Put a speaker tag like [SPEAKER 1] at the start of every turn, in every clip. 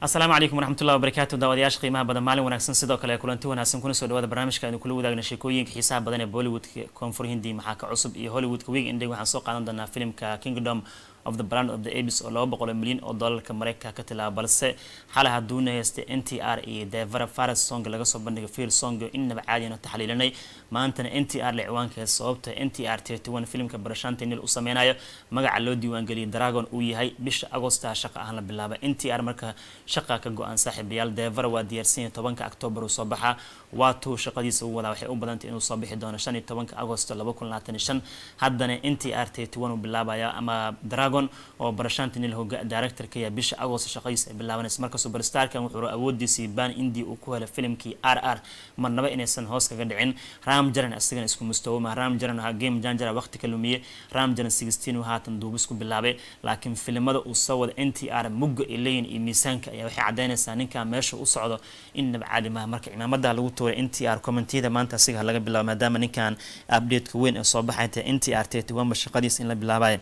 [SPEAKER 1] asalaamu calaykum waraxmatullahi wabarakaatu daawadayaasha qiimaha badan maalin wanaagsan sidoo kale kulanti wanaagsan kuna soo dhawaada barnaamijka aynu kula wadaagna sheekooyinka xiisaha badan ee bollywoodka koonfur hindi maxaa ka cusub iyo hollywoodka weeg indhay waxaan soo qaadan doonaa filimka kingdom of the brand of the abis oo laba boqol milyan oo dolarka mareykanka ka tilaabo balse xalaha duuna heystay n t r iyo devera faras song laga soo bandhigay fiir song innaba caadiyan taxliilinay maantana n t r la ciwaanka sababta n t r filimka barashaanta nil u sameynayo magaca loo diiwaangeliyay dragon uu yahay bisha agosta shaqa ahaan la bilaaba n t r marka shaqa ka go-aan saaxiibayaal dever waa diyaarsanyahay tobanka octoobar uu soo baxaa waatuu shaqadiisa u wadaa waxay u badantay inuu soo bixi doono shan iyo tobanka agosto laba kun labaatan iyo shan haddana n t r uu bilaabaya ama dragon oo barashaanta nil hoga directorkaya bisha agosto shaqadiisa ay bilaabanaysa marka superstarkan wuxuu awoodiisii baan indii uu ku helay filimkii r r marnaba inaysan hoos kaga dhicin ramjaran isagana isku mustawoma ramjaran ahaa game janjar waqti ka lumiye ramjaran sixteen haatan duubis ku bilaabay laakiin filimada uu soo wada n t r mugga ay leeyihin iyo miisaanka ayaa waxay cadaynaysaa ninkaa meesha u socdo in nabcaadi marka cimaamada lagu tuuray n t r commentiyada maanta asiga laga bilaabo maadaama ninkan updateka weyn ee soo baxay tahay n t r t waa in la bilaabayo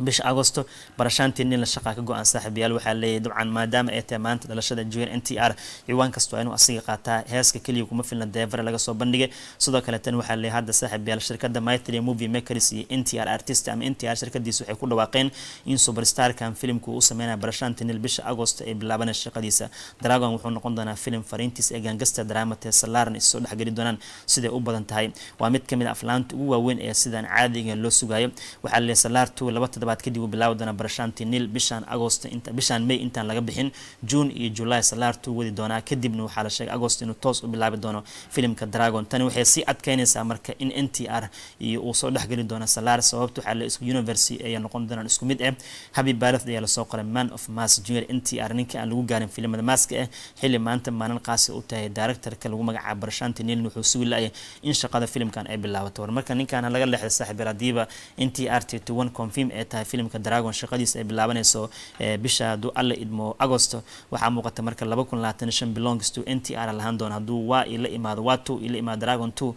[SPEAKER 1] bisha agosto barashaanteeni la shaqaa ka go-an saaxiibayaal waxaa leeyahay dabcan maadaama ay tahay maanta dhalashada jawir n t r ciwaan kasta waa inuu asiga qaataa heeska keliya kuma filna deevare laga soo bandhigay sidoo kale waxaa leeyahay hadda saaxiibayaal shirkadda mytry movie makers iyo n t r artist ama n t r shirkadiisa waxay ku dhawaaqeen in superstarkan filimku uu sameynaya barashaanteeni bisha agosto ay bilaabanay shaqadiisa dragon wuxuu noqon doonaa filim fariintiisa ee gaangasta draamate salaaran is dhexgeli doonaan siday u badan tahay waa mid kamid a ah aflaanta ugu waaweyn ee sidaan caadiga loo sugayo waxaa leeyahay salaartu labata toddobaad kadib uu bilaawi doona barashaantii niil bishaan agost bishaan may intaan laga bixin juun iyo julaay salaartuu wadi doonaa kadibna waxaa la sheegay agost inuu toos u bilaabi doono filimka dragon tani waxay sii adkeynaysaa marka in n t r iyo uu soo dhexgeli doono salaar sababta waxaa la isku university ayaa noqon doonaan isku mid ah habi bareth ayaa lasoo qoray man of mass junior n t r ninka aan lagu gaarin filimada maaska ah eh. xilli maanta maalin qaasi u tahay directorka lagu magacaabo barashaantii niilna wuxuu sugi la in shaqada filimkan ay bilaabato war marka ninkaan laga leexday saaxiibeer hadiiba n t r t one confirm ee tahay filimka dragon shaqadiisa ay bilaabanayso bisha haduu alle idmo agosto waxaa muuqata marka bilongs to n t r lahaan doona haduu waa ila imaado waa two ila imaado dragon two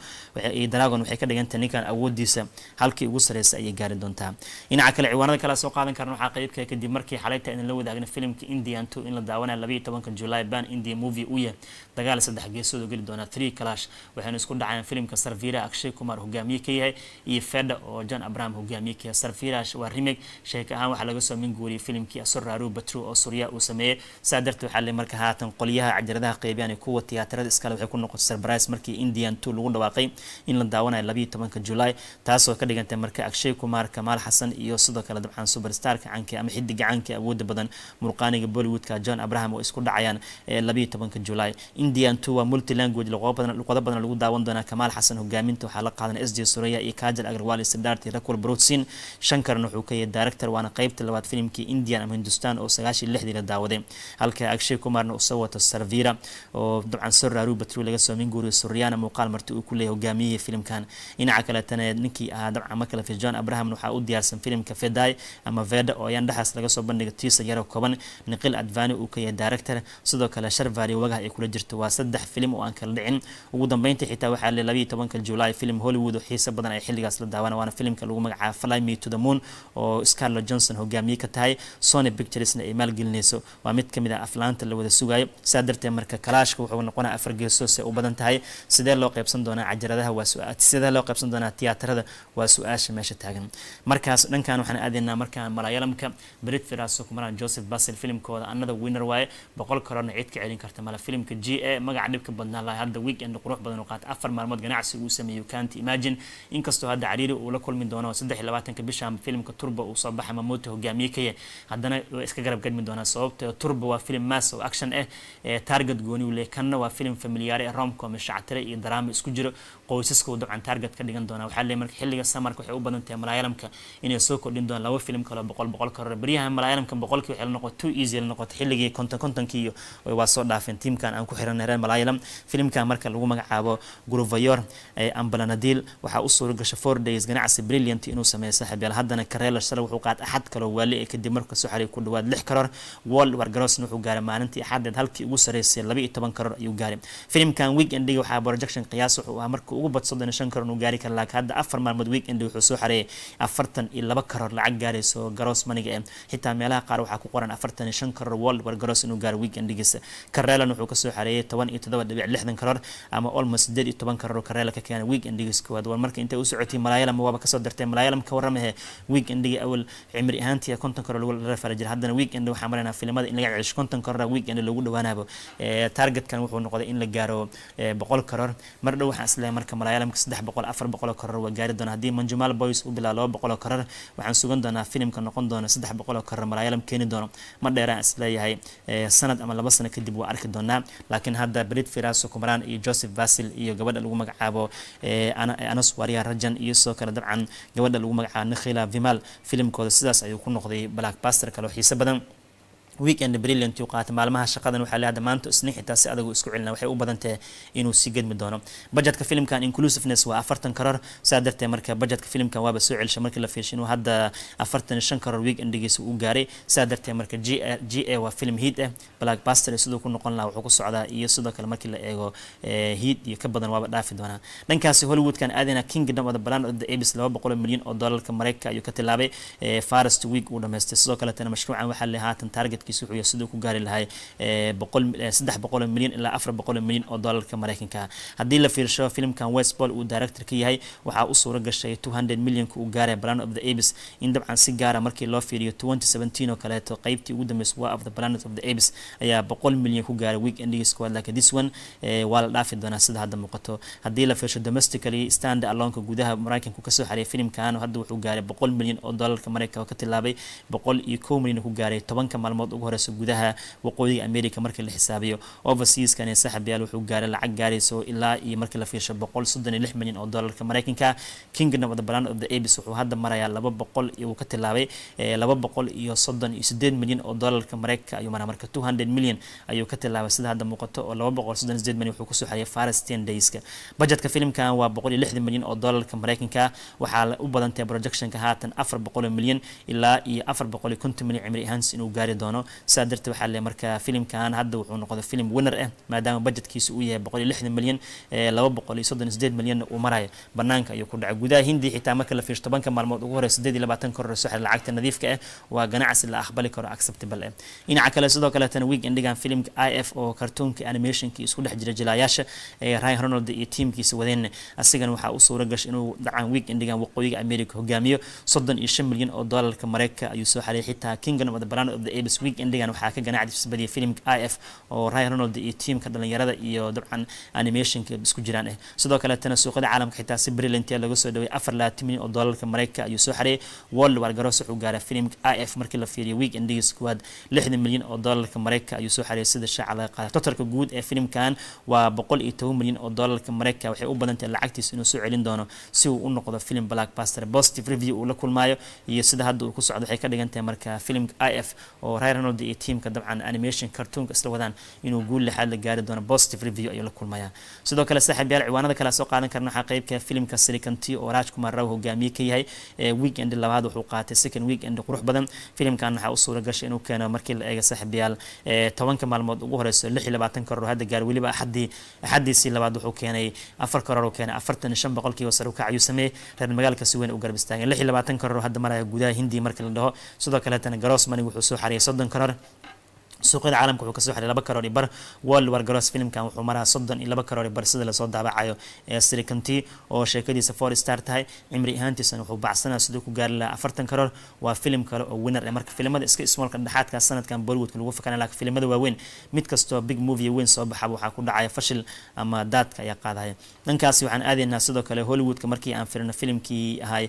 [SPEAKER 1] dragon waxay ka dhigantahay ninkan awoodiisa halkii ugu sareysa ayay gaari doontaa dhinaca kale ciwaanada kala soo qaadan karna waxaa qeybka kadib markii xalayta in la wadaagna filimka indian two in la daawanayo labaiyo tobanka july ban india movie uya dagaal saddex geesoodu geli doona three clash waxaynu isku dhacayaan filimka sarvira akshay kumar hogaamiye ka yahay iyo fedha oo john abraham hogaamiye ka yahay sarvirash waa Koenig sheek ahaan waxaa laga soo minguuriyay filimkii Asurraru Batru oo Suuriya uu sameeyay saa darteed waxaa la markaa haatan qolyaha cajaladaha qeybiyan kuwa tiyaatarada iskale waxay ku noqotay surprise markii Indian 2 lagu dhawaaqay in la daawanayo 12 July taasoo ka dhigantay marka Akshay Kumar Kamal Hassan iyo sidoo kale dabcan superstarka caanka ama xidiga caanka awoodda badan murqaaniga Bollywoodka John Abraham oo isku dhacayaan 12 July Indian 2 waa multi language luqado badan luqado badan lagu daawan doonaa Kamal Hassan hogaaminta waxaa la qaadanay SD Suuriya iyo Kajal Agrawal iyo Siddharth Rakul Brotsin shan wuxuu ka shaqeeya director waana qeybta labaad filimkii indian ama hindustan oo sagaashiyo lixdii la daawaday halka agshay kumarna usoo wata sarvira oo dabcan soraaru batru laga soo minguuriyo suryaana muuqaal marti uu ku hogaamiyihii filimkan dhinaca kaleetana ninkii ahaa dabcan makalefi john abraham waxaa u diyaarsan filimka feday ama veda oo ayaan dhexaas laga soo bandhigay tiisa yaro koban niqil advani uu ka yahay director sidoo kale sharvari wagaha ay kula jirto waa saddex filim oo aan kala dhicin ugu dambeyntii xitaa waxaa le labayo tobanka julaay filim hollywood oo xiiso badan ay xilligaas la daawana waana filimka lagu magacaaba fly me to the moon oo oo scarlett johnson hogaamiye ka tahay sony picturesna ay maalgelinayso waa mid kamid ah aflaanta la wada sugayo sidaa darteed marka kalaashka wuxuu noqonaa afar geesoos u badan tahay sidee loo qaybsan doonaa cajaradaha sidee loo qaybsan doonaa tiyaatarada waa su-aasha meesha taagan markaas dhankan waxaan aadaynaa markaan malayalamka brit firaso kumaran joseph basil filimkooda anada winner waaye boqol kalona cid ka celin karta mala filimka g a magaca dhibka badnaa hadda weekend qurux badan uu qaata afar maalmood ganacsi uu sameeyo canty imagine inkastoo hadda cariiri uu la kulmi doono saddex iyo labaatanka bisha filimka turb turbo uu soo baxay mamuuti hogaamiye ka yahay haddana way iska garab gadmi doonaan sababta turbo waa filim mass oo action ah target gooni u leekanna waa filim familiyaari ee romcom shactire iyo daraama isku jiro qoysaskau dabcan target ka dhigan doona waxaa leey marka xilliga samarka waxay u badan tahay malaayalamka inay soo kordhin doonaan laba film kaloo boqol boqol karor baryaha malaayalamka boqolkii waxay la noqota too easy la noqota xilligii konton kontonkiiyo waa soo dhaafeen tiimkan aan ku xiran reer malaayalam filmkan marka lagu magacaabo grovayor ambalanadiil waxaa u suura four days ganacsi brilliant inuu sameeyo saaxiibyal haddana kareela shalay wuxuu qaat axad kaloo waali ee kadib marka soo xariir ku dhawaad lix karor world wargarosna wuxuu gaaray maalintii axadeed halkii ugu sarreysay laba iyo toban karor ayuu gaaray filmkan weekend waxaa projection qiyaas wuxuu ahaa marka markuu ugu bad shan karan uu gaari kara laakiin hadda afar maalmood weekend wuxuu soo xareeyay afartan iyo laba karar lacag gaarayso garoos maniga ee eh, xitaa meelaha qaar waxaa ku qoran afartan iyo shan karar world war garoos inuu gaaro weekendigiisa kareelan wuxuu kasoo xareeyay toban iyo toddoba dhibic lixdan karar ama almost sideed iyo toban karar oo ka keenay weekendigiisa koowaad war marka intay u socotay waaba kasoo dartay malaayalam ka warramahe weekendiga awal cimri ahaantii konton karar lagu fara jira haddana weekend waxaa maraynaa filimada in laga celisho konton karar weekend lagu dhawaanaabo eh, targetkan wuxuu noqday in la gaaro eh, boqol karar mar dhow waxaan isleeyahay marka malayaalamka saddex boqol afar boqol oo waa gaari doona haddii manjumaal boys u bilaa laba boqol oo waxaan sugan doonaa filimka noqon doona saddex boqol oo koror keeni doono ma dheeraan isleeyahay eh, sanad ama laba sano kadib waa arki doonaa laakiin hadda brit firaso kumraan iyo joseph vasil iyo gabadha lagu magacaabo eh, eh, anas wariya rajan iyo sidoo kale dabcan gabadha lagu magacaabo nikhila vimal filimkooda sidaas ayuu ku noqday blackbuster kale oo xiise badan weekend brilliant uu qaatay maalmaha shaqadan waxaa leeyahay maanta isni xitaa si adag isku celina waxay u badan tahay inuu si gedmi doono budgetka filimkan inclusiveness waa afartan karar saa darteed marka budgetka filimkan waaba soo celisha markii la fiirshin uu hadda afartan shan karar weekendigiisa uu gaaray saa darteed marka g a g a waa film heat ah eh. blackbuster siduu ku noqon lahaa wuxuu ku socdaa iyo sidoo kale markii la eego eh, heat iyo ka badan waaba dhaafi doonaa dhankaasi hollywoodkan aadina kingdom of the of the apes laba boqol milyan oo doolarka mareykanka ayuu ka tilaabay eh, farest week uu dhamaystay sidoo kaleetana mashruucan waxaa le haatan target sanadkiisa wuxuu siduu ku gaari lahay eh, eh, saddex boqoloo milyan ilaa afar boqoloo milyan oo doolarka maraykanka haddii la fiirsho filimkan westball uu director ka yahay waxaa u suura gashay two hundred milyanka uu gaaray plan of the abis in dabcan si gaara markii loo fiiriyo twenty seventeen oo kaleeto qaybtii ugu dambeysa war of the planet of the abis ayaa boqol milyan ku gaaray week endigiis kuwaad laakiin this one eh, waa la dhaafi doonaa sida hadda muuqato haddii la fiirsho domestically stand alonka gudaha maraykanku kasoo xariyay filimkan hadda wuxuu gaaray boqol milyan oo doolarka maraykanka ka tilaabay boqol iyo kow milyan ku gaaray tobanka maalmood ugu horeysa gudaha waqooyiga america markii la xisaabiyo overseaskani saaxibayaal wuxuu gaaray lacag gaarayso ilaa iyo markii la fiirsho boqol soddon iyo lix milyan oo doolarka mareykanka kingdom of the plan of the abis wuxuu hadda marayaa laba boqol iyo uu ka tilaabay eh, laba boqol iyo soddon iyo sideed milyan oo doolarka mareykanka ayuu maraa marka two hundred milyan ayuu ka tilaabay sida hadda muuqato oo laba boqol soddon sideed milyan wuxuu kusoo xariyay faras ten dayska bajetka filimkan waa boqol iyo lixdan milyan oo doolarka mareykanka waxaa u badantahay projectionka haatan afar boqol milyan ilaa iyo afar boqol iyo konton milyan cimri ahaans inuu gaari doono doono saa darteed waxaa le markaa filimkan hadda wuxuu noqday filim winner ah maadaama budgetkiisa uu yahay boqol iyo lixdan milyan eh, laba boqol iyo soddon sideed milyanna uu maraya banaanka ayuu ku dhacay gudaha hindiya xitaa marka la fiirsho tobanka maalmood ugu horey sideed iyo labaatan koror suxra lacagta nadiifka ah waa ganacsi la aqbali karo acceptable ah dhinaca kale sidoo kaleetana week indigan filimka i f oo kartoonka animationka isku dhex jira jilaayaasha ee ryan ronald iyo tiimkiisa wadeenna asigan waxaa u suura inuu dhacaan week indigan waqooyiga america hogaamiyo soddon iyo shan milyan oo doolarka mareykanka ayuu soo xareeyay xitaa kingdom of the planet of the abs week bandhig indhigan waxaa ka ganacdiisa badiya filimka i f oo ryan ronald iyo tiamka dhalinyarada iyo dabcan animationka isku jiraan ah sidoo kaletana suuqyada caalamka xitaa si brilliantia ah laga soo dhaway afar labaatan milyan oo doolarka maraykanka ayuu soo xareeyay world war wuxuu gaaray filimka i f markii la fiiriyo week indhigiisa kuwaad lixdan milyan oo doolarka maraykanka ayuu soo xareeyay sida shaaca laga qaatay totarka guud ee filimkan waa boqol iyo toban milyan oo doolarka maraykanka waxay u badantahay lacagtiisa inuu soo celin doono si uu u noqdo filim blackbuster positive review uu la kulmaayo iyo sida hadda uu ku socdo waxay ka dhigan tahay marka filimka i f oo ryan arnold iyo tiamka dabcan animation cartoonka isla wadaan inuu guul lixaad la gaari doono positive review ayuu la kulmayaan sidoo kale saaxiib ciwaanada kale soo qaadan karna waxaa qeybka filimka sirikanti oo raaj raw hogaamiye ka yahay weekend labaad wuxuu qaatay second weekend qurux badan filimkan waxaa u suura inuu keeno markii la eega saaxiib yaal tobanka maalmood ugu horeyso lix iyo labaatan karoor hadda gaar weliba axadii axadiisii labaad wuxuu keenay afar karoor uu keenay afartan shan boqolkiiba sare u kacayuu sameeyey reer magaalka si weyn u garab istaagan lix iyo labaatan karoor hadda maraya gudaha hindiya markii la dhaho sidoo kale garoosmani wuxuu soo xariyay soddon mudan karar suuqyada caalamka wuxuu kasoo xiray laba karoor bar world war gross filmkan wuxuu maraa soddon iyo laba karoor bar sida lasoo daabacayo sirikanti oo sheekadiisa four star tahay cimri ahaantiisana wuxuu bacsanaa siduu ku gaari lahaa afartan karoor waa filim kale oo winner eh, marka filimada iska smoolka dhexaadka sanadkan bollywoodka lagu fakanay laakiin filimada waaweyn mid kastoo big movie weyn soo baxaba waxaa ku dhacaya fashil ama daadka ayaa qaadaya dhankaasi waxaan aadaynaa sidoo kale hollywoodka markii aan firino filimkii ahay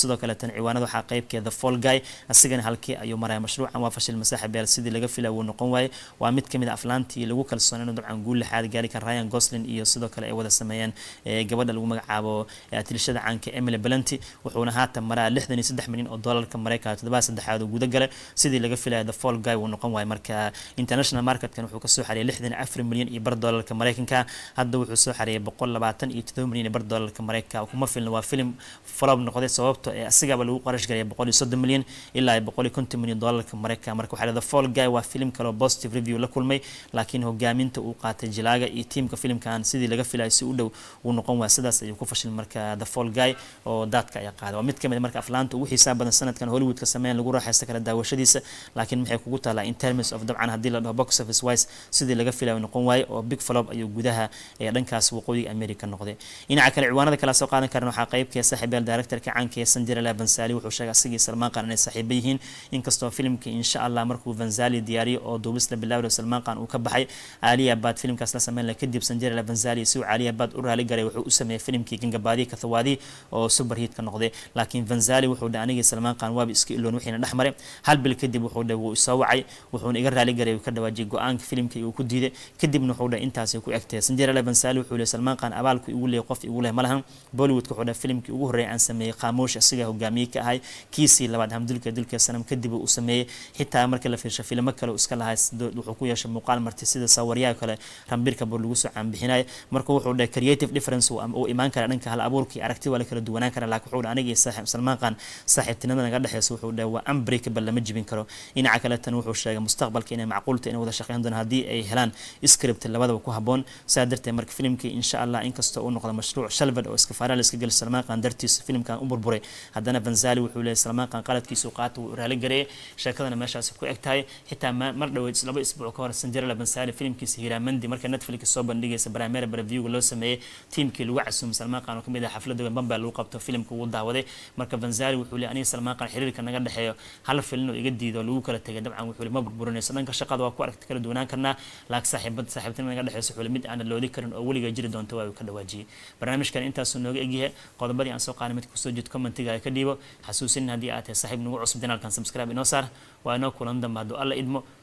[SPEAKER 1] sidoo kale tan ciwaanada waxaa qeybkeeda fall guy asigana halkii ayuu maraya mashruucan waa fashil masaaxibeer sidii laga filawo noqon waaye waa mid kamid a ah aflaantii lagu kalsoonayno dabcan guul lixaad gaari Ryan Gosling iyo sidoo kale ay wada sameeyeen eh, gabadha lagu magacaabo eh, tilshada caanka Emily Blunt wuxuuna haatan maraa 63 milyan oo doolarka Mareykanka toddobaad saddexaad guda galay sidii laga filayay The Fall Guy uu noqon waaye marka international marketkan wuxuu kasoo xareeyay 64 milyan iyo bar doolarka Mareykanka hadda wuxuu soo xareeyay 127 milyan iyo bar doolarka Mareykanka kuma filna waa film flop noqday sababtoo ee ah asigaba lagu qarash galay 130 milyan ilaa 150 milyan doolarka Mareykanka marka waxa la The Fall Guy waa filimka kaleo positive review la kulmay laakiin hogaaminta uu qaatay jilaaga iyo tiimka filimkan sidii laga filay si u dhow uu noqon waa sidaas ayuu ku fashil marka the fall guy oo daadka ay qaaday waa mid kamid ah marka aflaanta ugu xiisaha badan sanadkan hollywoodka sameyn lagu raaxaysta kala daawashadiisa laakiin maxay kugu taalaa in terms of dabcan haddii la dhaho box office wise sidii laga filay noqon waaye oo big flop ayuu gudaha ee dhankaas waqooyiga america noqday dhinaca kale ciwaanada kala soo qaadan karna waxaa qaybkee ah saaxiibyaal directorka caanka ee sandirala bansaali wuxuu sheegay asigii salmaan qaran inay saaxiiba yihiin inkastoo filimka insha allah markuu bansaali diyaariyo oo duubisla bilaawday salmaan qaan uu ka baxay caaliya baad filimkaas la sameyn laha kadib sanjare labanzaali si uu caaliya baad u raali garay wuxuu u sameeyey filimkii gangabaadii kathawaadi oo superhiitka noqday laakiin vanzali wuxuu dhahay anigii salmaan qaan waaba iska iloon wixiina dhex maray hal bil kadib wuxuu dhahay wuu isoo wacay wuxuuna iga raali garay uu ka dhawaajiyay go-aanka filimkii uu ku diiday kadibna wuxuu dhahay intaasay ku egtay sanjare labanzaali wuxuu leeyahay salmaan qaan abaalku igu leeyahay qof igu leh ma lahan bollywoodka wuxuu dhahay filimkii ugu horreeyay aan sameeyey qaamuush isagaa hogaamiye ka ahay kiisii labaad hamdulka dulka sanam kadib uu sameeyey xitaa marka la fiirsho filimo kale iska lahaa wuxuu ku yeeshay muuqaal marti sida sawiryaa kale rambirka buu lagu soo caanbixinaya marka wuxuu dhahay creative difference uu imaan kara dhanka hal abuurkii aragti waa la kala duwanaan kara laakiin wuxuu dhahay anigii salmaan qaan saaxiibtinimada naga dhexeysa wuxuu dhahay waa unbreakable lama jibin karo dhinaca kale wuxuu sheegay mustaqbalka inay macquulta inay wada shaqeyn doonaan haddii ay helaan script labadaba ku haboon saa darteed marka filimkii insha allah inkastoo uu noqdo mashruuc shalvad oo iskafaara la iska geli salmaan qaan dartiisa filimkan u burburay haddana vanzali wuxuu leeyahay salmaan qaan qaladkiisu qaata wuu raaligareeyay sheekadana meeshaasi ku eg tahay xitaa mar dhaweyd laba isbuuc ka hor sanjarela bansaale filimkiisa hiiraamandi marka netflix soo bandhigaysa barameer barviewga loo sameeyey tiimkii lagu casuumay salmaan qaan oo kamid ah xafladda wembanba lagu qabto filimka wuu daawaday marka bansaale wuxuu leeyahay aniga salmaan qaan xiriirka naga dhexeeyo hal filin oo iga diido lagu kala tegay dabcan wuxuu leeyahay ma burburinayso dhanka shaqada waa ku aragti kala duwanaan karnaa laakiin saaxiibad saaxiibtinimo naga dhexeyso wuxuu mid aan loodi karin oo weliga jiri doonta waa uu ka dhawaajiyay barnaamijkan intaas nooga egyahay qodobadii aan soo qaanay mid kusoo jeed commentiga ka dhiibo xasuusin haddii aad tahay saaxiib nagu cusub janaalkan subscribe inoo saar waa inoo kulan dambe hadduu alla idmo